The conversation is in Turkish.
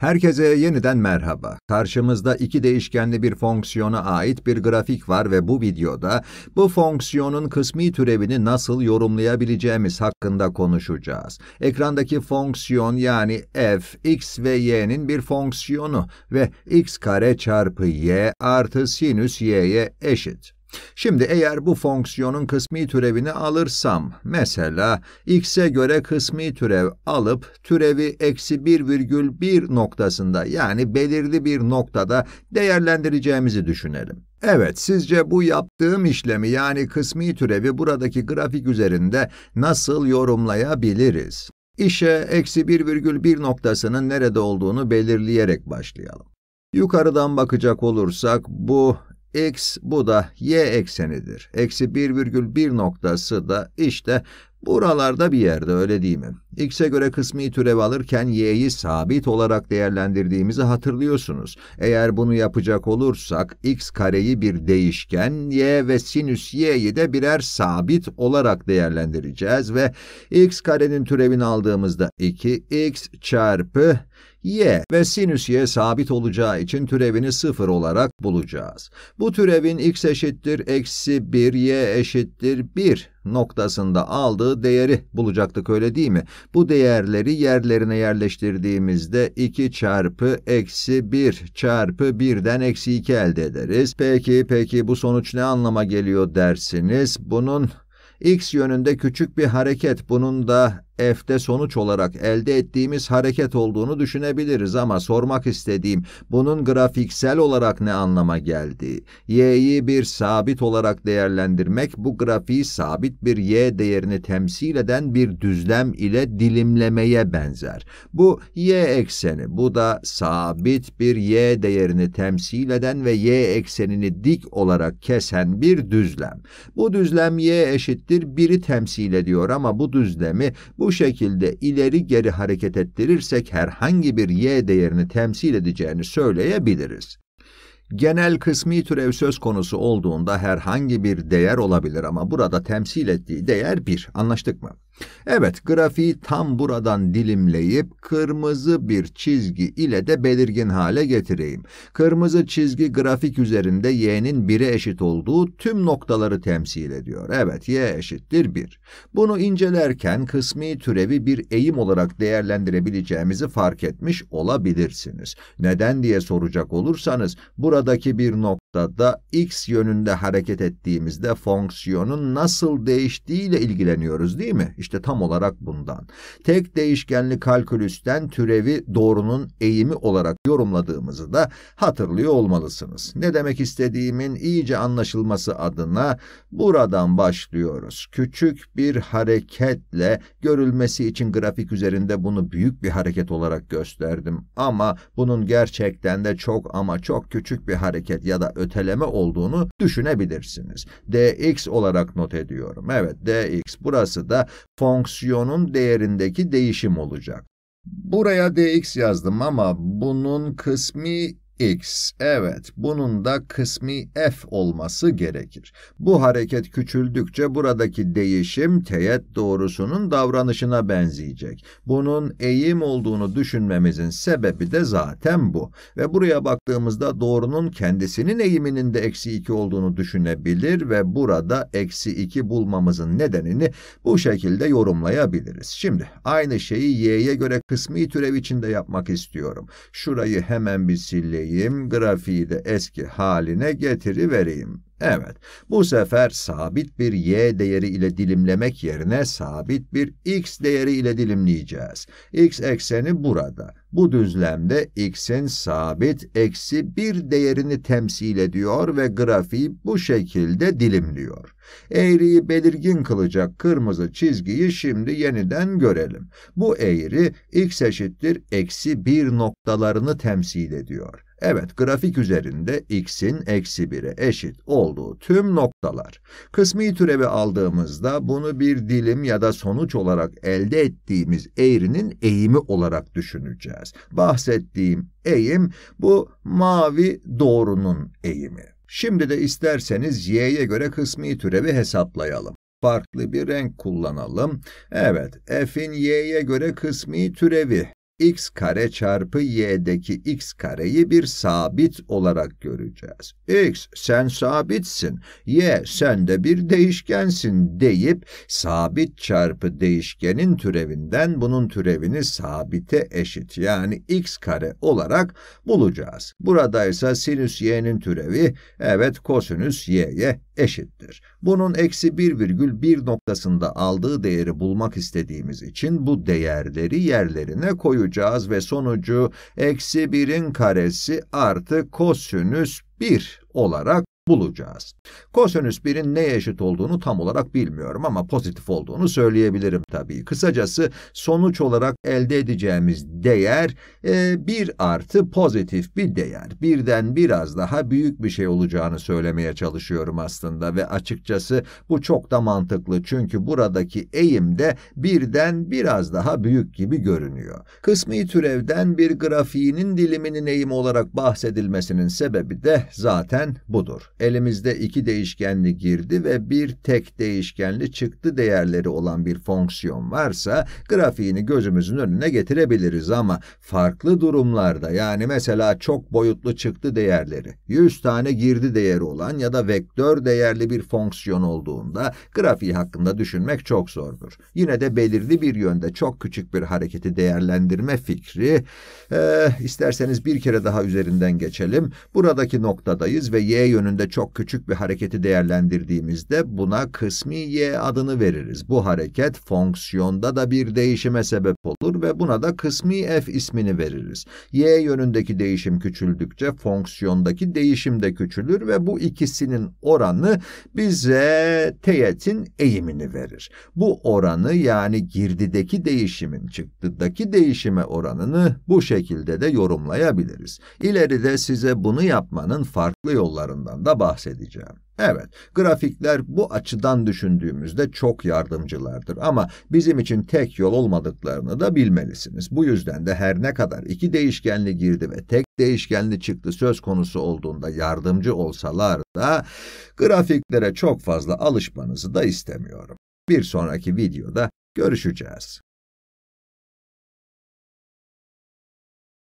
Herkese yeniden merhaba. Karşımızda iki değişkenli bir fonksiyona ait bir grafik var ve bu videoda bu fonksiyonun kısmi türevini nasıl yorumlayabileceğimiz hakkında konuşacağız. Ekrandaki fonksiyon yani f, x ve y'nin bir fonksiyonu ve x kare çarpı y artı sinüs y'ye eşit. Şimdi eğer bu fonksiyonun kısmi türevini alırsam, mesela x'e göre kısmi türev alıp türevi eksi 1,1 noktasında yani belirli bir noktada değerlendireceğimizi düşünelim. Evet, sizce bu yaptığım işlemi yani kısmi türevi buradaki grafik üzerinde nasıl yorumlayabiliriz? İşe eksi 1,1 noktasının nerede olduğunu belirleyerek başlayalım. Yukarıdan bakacak olursak bu X bu da y eksenidir. Eksi 1,1 noktası da işte buralarda bir yerde öyle değil mi? X'e göre kısmi türev alırken y'yi sabit olarak değerlendirdiğimizi hatırlıyorsunuz. Eğer bunu yapacak olursak x kareyi bir değişken, y ve sinüs y'yi de birer sabit olarak değerlendireceğiz ve x karenin türevini aldığımızda 2x çarpı y ve sinüs y sabit olacağı için türevini sıfır olarak bulacağız. Bu türevin x eşittir eksi 1, y eşittir 1 noktasında aldığı değeri bulacaktık öyle değil mi? Bu değerleri yerlerine yerleştirdiğimizde 2 çarpı eksi 1 çarpı 1'den eksi 2 elde ederiz. Peki peki bu sonuç ne anlama geliyor dersiniz? Bunun x yönünde küçük bir hareket bunun da F'de sonuç olarak elde ettiğimiz hareket olduğunu düşünebiliriz ama sormak istediğim bunun grafiksel olarak ne anlama geldi? Y'yi bir sabit olarak değerlendirmek bu grafiği sabit bir Y değerini temsil eden bir düzlem ile dilimlemeye benzer. Bu Y ekseni, bu da sabit bir Y değerini temsil eden ve Y eksenini dik olarak kesen bir düzlem. Bu düzlem Y eşittir 1'i temsil ediyor ama bu düzlemi bu bu şekilde ileri geri hareket ettirirsek herhangi bir y değerini temsil edeceğini söyleyebiliriz. Genel kısmi türev söz konusu olduğunda herhangi bir değer olabilir ama burada temsil ettiği değer 1. Anlaştık mı? Evet, grafiği tam buradan dilimleyip kırmızı bir çizgi ile de belirgin hale getireyim. Kırmızı çizgi grafik üzerinde y'nin 1'e eşit olduğu tüm noktaları temsil ediyor. Evet, y eşittir 1. Bunu incelerken kısmi türevi bir eğim olarak değerlendirebileceğimizi fark etmiş olabilirsiniz. Neden diye soracak olursanız, buradaki bir nokta noktada x yönünde hareket ettiğimizde fonksiyonun nasıl değiştiğiyle ilgileniyoruz değil mi? İşte tam olarak bundan. Tek değişkenli kalkülüsten türevi doğrunun eğimi olarak yorumladığımızı da hatırlıyor olmalısınız. Ne demek istediğimin iyice anlaşılması adına buradan başlıyoruz. Küçük bir hareketle görülmesi için grafik üzerinde bunu büyük bir hareket olarak gösterdim ama bunun gerçekten de çok ama çok küçük bir hareket ya da öteleme olduğunu düşünebilirsiniz. dx olarak not ediyorum. Evet dx burası da fonksiyonun değerindeki değişim olacak. Buraya dx yazdım ama bunun kısmi x. Evet, bunun da kısmi f olması gerekir. Bu hareket küçüldükçe buradaki değişim teğet doğrusunun davranışına benzeyecek. Bunun eğim olduğunu düşünmemizin sebebi de zaten bu. Ve buraya baktığımızda doğrunun kendisinin eğiminin de eksi 2 olduğunu düşünebilir ve burada eksi 2 bulmamızın nedenini bu şekilde yorumlayabiliriz. Şimdi aynı şeyi y'ye göre kısmi türev içinde yapmak istiyorum. Şurayı hemen bir sileyim vereyim, grafiği de eski haline getirivereyim. Evet, bu sefer sabit bir y değeri ile dilimlemek yerine sabit bir x değeri ile dilimleyeceğiz. x ekseni burada. Bu düzlemde x'in sabit eksi bir değerini temsil ediyor ve grafiği bu şekilde dilimliyor. Eğriyi belirgin kılacak kırmızı çizgiyi şimdi yeniden görelim. Bu eğri x eşittir eksi bir noktalarını temsil ediyor. Evet, grafik üzerinde x'in eksi 1'e eşit olduğu tüm noktalar. Kısmi türevi aldığımızda bunu bir dilim ya da sonuç olarak elde ettiğimiz eğrinin eğimi olarak düşüneceğiz. Bahsettiğim eğim bu mavi doğrunun eğimi. Şimdi de isterseniz y'ye göre kısmi türevi hesaplayalım farklı bir renk kullanalım. Evet, f'in y'ye göre kısmi türevi x kare çarpı y'deki x kareyi bir sabit olarak göreceğiz. x sen sabitsin, y sen de bir değişkensin deyip sabit çarpı değişkenin türevinden bunun türevini sabite eşit yani x kare olarak bulacağız. Buradaysa sinüs y'nin türevi evet kosinüs y'ye eşittir. Bunun eksi 1,1 noktasında aldığı değeri bulmak istediğimiz için bu değerleri yerlerine koyacağız bulacağız ve sonucu eksi 1'in karesi artı kosinüs 1 olarak bulacağız. Kosinüs 1'in neye eşit olduğunu tam olarak bilmiyorum ama pozitif olduğunu söyleyebilirim tabii. Kısacası sonuç olarak elde edeceğimiz değer e, artı pozitif bir değer. Birden biraz daha büyük bir şey olacağını söylemeye çalışıyorum aslında ve açıkçası bu çok da mantıklı çünkü buradaki eğim de birden biraz daha büyük gibi görünüyor. Kısmi türevden bir grafiğinin diliminin eğimi olarak bahsedilmesinin sebebi de zaten budur elimizde iki değişkenli girdi ve bir tek değişkenli çıktı değerleri olan bir fonksiyon varsa grafiğini gözümüzün önüne getirebiliriz ama farklı durumlarda yani mesela çok boyutlu çıktı değerleri, 100 tane girdi değeri olan ya da vektör değerli bir fonksiyon olduğunda grafiği hakkında düşünmek çok zordur. Yine de belirli bir yönde çok küçük bir hareketi değerlendirme fikri, e, isterseniz bir kere daha üzerinden geçelim. Buradaki noktadayız ve y yönünde çok küçük bir hareketi değerlendirdiğimizde buna kısmi y adını veririz. Bu hareket fonksiyonda da bir değişime sebep olur ve buna da kısmi f ismini veririz. y yönündeki değişim küçüldükçe fonksiyondaki değişim de küçülür ve bu ikisinin oranı bize teğetin eğimini verir. Bu oranı yani girdideki değişimin çıktıdaki değişime oranını bu şekilde de yorumlayabiliriz. İleride size bunu yapmanın farklı yollarından da bahsedeceğim. Evet, grafikler bu açıdan düşündüğümüzde çok yardımcılardır ama bizim için tek yol olmadıklarını da bilmelisiniz. Bu yüzden de her ne kadar iki değişkenli girdi ve tek değişkenli çıktı söz konusu olduğunda yardımcı olsalar da grafiklere çok fazla alışmanızı da istemiyorum. Bir sonraki videoda görüşeceğiz.